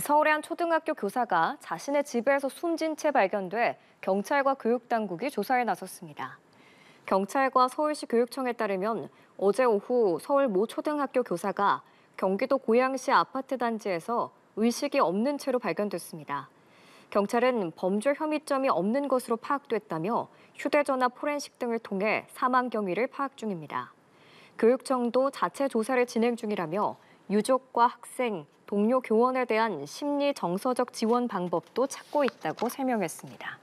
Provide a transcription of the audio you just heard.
서울의 한 초등학교 교사가 자신의 집에서 숨진 채 발견돼 경찰과 교육당국이 조사에 나섰습니다. 경찰과 서울시 교육청에 따르면 어제 오후 서울 모 초등학교 교사가 경기도 고양시 아파트 단지에서 의식이 없는 채로 발견됐습니다. 경찰은 범죄 혐의점이 없는 것으로 파악됐다며 휴대전화 포렌식 등을 통해 사망 경위를 파악 중입니다. 교육청도 자체 조사를 진행 중이라며 유족과 학생, 동료 교원에 대한 심리 정서적 지원 방법도 찾고 있다고 설명했습니다.